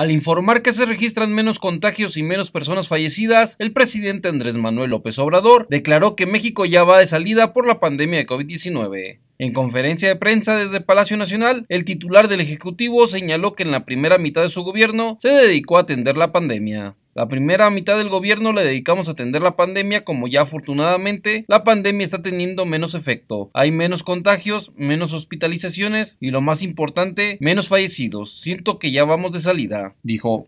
Al informar que se registran menos contagios y menos personas fallecidas, el presidente Andrés Manuel López Obrador declaró que México ya va de salida por la pandemia de COVID-19. En conferencia de prensa desde Palacio Nacional, el titular del Ejecutivo señaló que en la primera mitad de su gobierno se dedicó a atender la pandemia. La primera mitad del gobierno le dedicamos a atender la pandemia como ya afortunadamente la pandemia está teniendo menos efecto. Hay menos contagios, menos hospitalizaciones y lo más importante, menos fallecidos. Siento que ya vamos de salida, dijo.